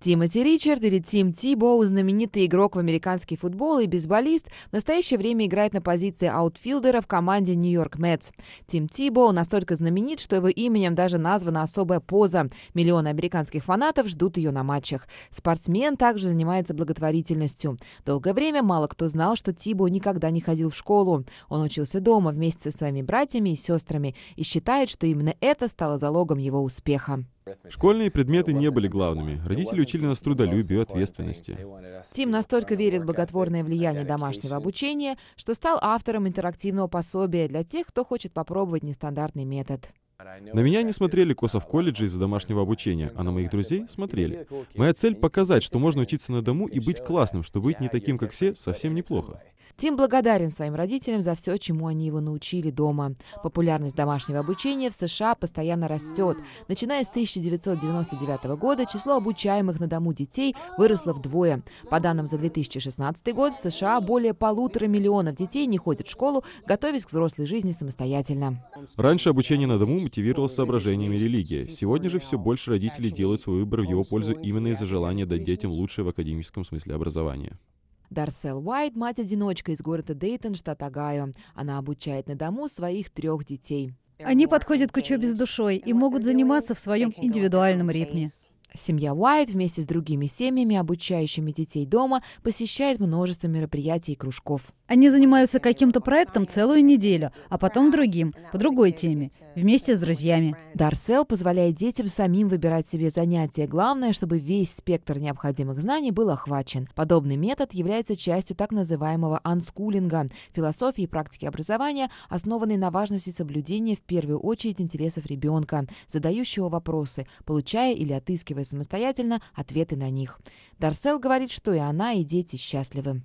Тимоти Ричард или Тим Тибоу, знаменитый игрок в американский футбол и бейсболист, в настоящее время играет на позиции аутфилдера в команде Нью-Йорк Мэтс. Тим Тибоу настолько знаменит, что его именем даже названа особая поза. Миллионы американских фанатов ждут ее на матчах. Спортсмен также занимается благотворительностью. Долгое время мало кто знал, что Тибоу никогда не ходил в школу. Он учился дома вместе со своими братьями и сестрами и считает, что именно это стало залогом его успеха. Школьные предметы не были главными. Родители учили нас трудолюбию и ответственности. Тим настолько верит в благотворное влияние домашнего обучения, что стал автором интерактивного пособия для тех, кто хочет попробовать нестандартный метод. На меня не смотрели косо в колледже из-за домашнего обучения, а на моих друзей смотрели. Моя цель — показать, что можно учиться на дому и быть классным, что быть не таким, как все, совсем неплохо. Тим благодарен своим родителям за все, чему они его научили дома. Популярность домашнего обучения в США постоянно растет. Начиная с 1999 года число обучаемых на дому детей выросло вдвое. По данным за 2016 год, в США более полутора миллионов детей не ходят в школу, готовясь к взрослой жизни самостоятельно. Раньше обучение на дому мотивировалось соображениями религии. Сегодня же все больше родителей делают свой выбор в его пользу именно из-за желания дать детям лучшее в академическом смысле образования. Дарсел Уайт – мать-одиночка из города Дейтон, штат Огайо. Она обучает на дому своих трех детей. Они подходят к учебе с душой и могут заниматься в своем индивидуальном ритме. Семья Уайт вместе с другими семьями, обучающими детей дома, посещает множество мероприятий и кружков. Они занимаются каким-то проектом целую неделю, а потом другим, по другой теме, вместе с друзьями. Дарсел позволяет детям самим выбирать себе занятия. Главное, чтобы весь спектр необходимых знаний был охвачен. Подобный метод является частью так называемого анскулинга – философии и практики образования, основанной на важности соблюдения в первую очередь интересов ребенка, задающего вопросы, получая или отыскивая высматривая самостоятельно ответы на них. Дарсел говорит, что и она, и дети счастливы.